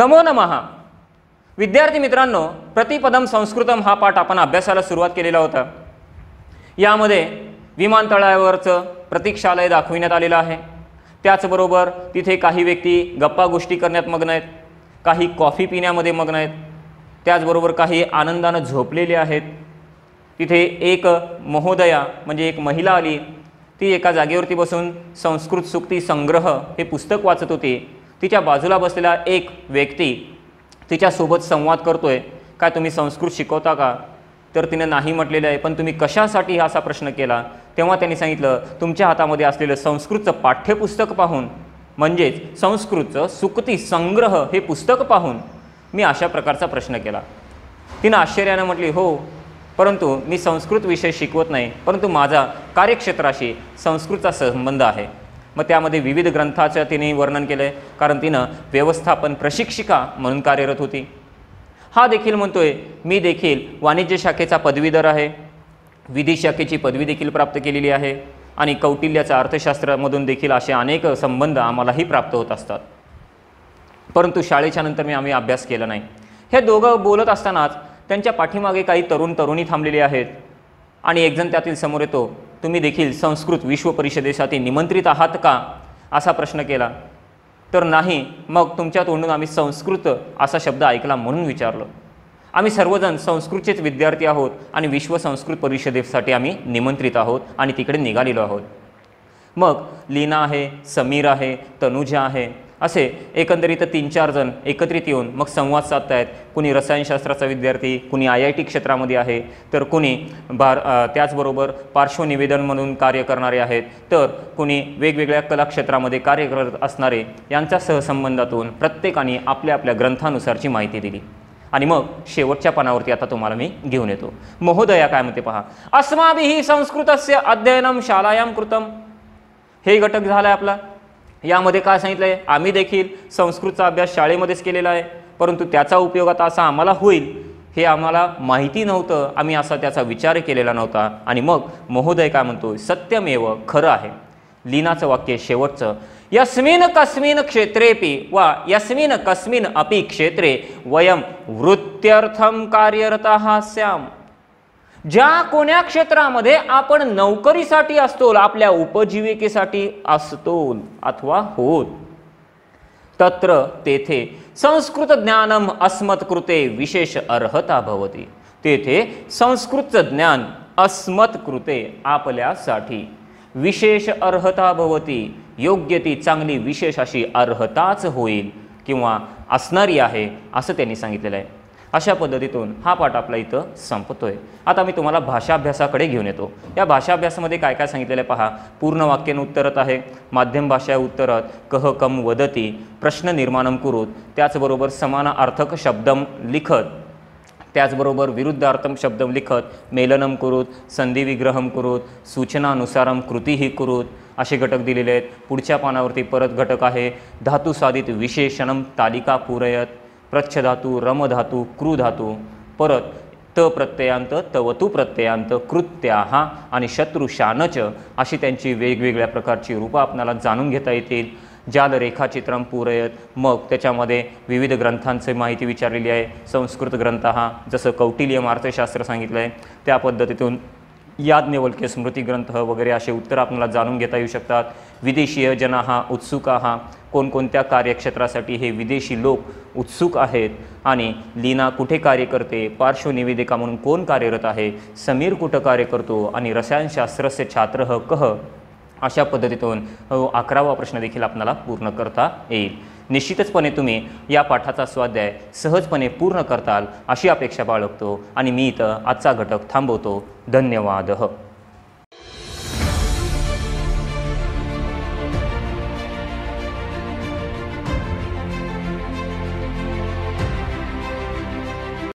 नमो नमहा विद्यार्थी मित्रांनो प्रतिपदम संस्कृतम हा पाठ आपण अभ्यासाला सुरुवात केलेला होता यामध्ये विमानतळावरचं प्रतीक्षालय दाखविण्यात आलेलं आहे त्याचबरोबर तिथे काही व्यक्ती गप्पा गोष्टी करण्यात मग्न आहेत काही कॉफी पिण्यामध्ये मग्न आहेत त्याचबरोबर काही आनंदानं झोपलेले आहेत तिथे एक महोदया म्हणजे एक महिला आली ती एका जागेवरती बसून संस्कृत सुक्ती संग्रह हे पुस्तक वाचत होती तिच्या बाजूला बसलेला एक व्यक्ती तिच्यासोबत संवाद करतो आहे काय तुम्ही संस्कृत शिकवता का तर तिने नाही म्हटलेलं आहे पण तुम्ही कशासाठी असा प्रश्न केला तेव्हा त्यांनी सांगितलं तुमच्या हातामध्ये असलेलं संस्कृतचं पाठ्यपुस्तक पाहून म्हणजेच संस्कृतचं सुकती संग्रह हे पुस्तक पाहून मी अशा प्रकारचा प्रश्न केला तिनं आश्चर्यानं म्हटली हो परंतु मी संस्कृत विषय शिकवत नाही परंतु माझा कार्यक्षेत्राशी संस्कृतचा संबंध आहे मग त्यामध्ये विविध ग्रंथाचं तिने वर्णन केलं आहे कारण तिनं व्यवस्थापन प्रशिक्षिका म्हणून कार्यरत होती हा देखील म्हणतोय मी देखील वाणिज्य शाखेचा पदवीधर आहे विधी शाखेची पदवी देखील प्राप्त केलेली आहे आणि कौटिल्याचा अर्थशास्त्रामधून देखील असे अनेक संबंध आम्हालाही प्राप्त होत असतात परंतु शाळेच्या नंतर मी आम्ही अभ्यास केला नाही हे दोघं बोलत असतानाच त्यांच्या पाठीमागे काही तरुण तरुणी थांबलेली आहेत आणि एकजण त्यातील समोर येतो तुम्ही देखील संस्कृत विश्व परिषदेसाठी निमंत्रित आहात का असा प्रश्न केला तर नाही मग तुमच्या तोंडून आम्ही संस्कृत असा शब्द ऐकला म्हणून विचारलं आम्ही सर्वजण संस्कृतचेच विद्यार्थी आहोत आणि विश्व संस्कृत परिषदेसाठी आम्ही निमंत्रित आहोत आणि तिकडे निघालेलो आहोत मग लीना आहे समीर आहे तनुजा आहे असे एकंदरीत तीन चार जण एकत्रित येऊन मग संवाद साधत आहेत कुणी रसायनशास्त्राचा विद्यार्थी कुणी आय आय टी क्षेत्रामध्ये आहे तर कुणी भार त्याचबरोबर पार्श्वनिवेदन म्हणून कार्य करणारे आहेत तर कुणी वेगवेगळ्या कलाक्षेत्रामध्ये कार्य करत असणारे यांच्या सहसंबंधातून प्रत्येकाने आपल्या आपल्या ग्रंथानुसारची माहिती दिली आणि मग शेवटच्या पानावरती आता तुम्हाला मी घेऊन येतो महोदया काय म्हणते पहा अस्माभिही संस्कृतस्य अध्ययनम शालायाम कृतम हे घटक झालाय आहे आपला यामध्ये काय सांगितलं आहे आम्ही देखील संस्कृतचा अभ्यास शाळेमध्येच केलेला आहे परंतु त्याचा उपयोग आता असा आम्हाला होईल हे आम्हाला माहिती नव्हतं आम्ही असा त्याचा विचार केलेला नव्हता आणि मग महोदय काय म्हणतो सत्यमेव खरं आहे लीनाचं वाक्य शेवटचं यस्मिन कस्मिन क्षेत्रेपी वा यस्मिन कस्मिन अपि क्षेत्रे वयम वृत्त्यर्थम कार्यरत स्याम ज्या कोण्या क्षेत्रामध्ये आपण नोकरीसाठी असतो आपल्या उपजीविकेसाठी असतो अथवा होत तत्र तेथे संस्कृत ज्ञानम अस्मत्कृते विशेष अर्हता भवती तेथे संस्कृत ज्ञान अस्मत्कृते आपल्यासाठी विशेष अर्हता भवती योग्य ती चांगली विशेष अशी अर्हताच होईल किंवा असणारी आहे असं त्यांनी सांगितलेलं आहे अशा पद्धतीतून हा पाठ आपला इथं संपतो आहे आता मी तुम्हाला भाषा अभ्यासाकडे घेऊन येतो या भाषाभ्यासामध्ये काय काय सांगितलेलं आहे पहा पूर्ण वाक्याने उत्तरत आहे माध्यम भाषा उत्तरत कह कम वदती प्रश्न निर्माणम कुरुत त्याचबरोबर समानार्थक शब्दम लिखत त्याचबरोबर विरुद्धार्थम शब्द लिखत मेलनम कुरुत संधिविग्रहम कुरुत सूचनानुसारम कृतीही कुरुत असे घटक दिलेले आहेत पुढच्या पानावरती परत घटक आहे धातुसाधित विशेषणम तालिका पुरयत प्रच्छधातू रमधातू क्रुधातू परत त प्रत्ययांत तवतू प्रत्ययांत कृत्या हा आणि शत्रुशानच अशी त्यांची वेगवेगळ्या प्रकारची रूपं आपणाला जाणून घेता येतील जाल रेखाचित्रम पुरयत मग त्याच्यामध्ये विविध ग्रंथांची माहिती विचारलेली आहे संस्कृत ग्रंथ हा जसं कौटिल्यम अर्थशास्त्र सांगितलं आहे त्या पद्धतीतून याज्ञवल्क्य स्मृती ग्रंथ वगैरे असे उत्तर आपल्याला जाणून घेता येऊ शकतात विदेशीय जना हा उत्सुक हा कोणकोणत्या कार्यक्षेत्रासाठी हे विदेशी लोक उत्सुक आहेत आणि लीना कुठे कार्य करते पार्श्वनिवेदिका म्हणून कोण कार्यरत आहे समीर कुठं कार्य करतो आणि रसायनशास्त्रस्य छात्र ह कह अशा पद्धतीतून अकरावा प्रश्न देखील आपल्याला पूर्ण करता येईल निश्चितचपणे तुम्ही या पाठाचा स्वाध्याय सहजपणे पूर्ण करताल अशी अपेक्षा बाळगतो आणि मी इथं आजचा घटक थांबवतो धन्यवाद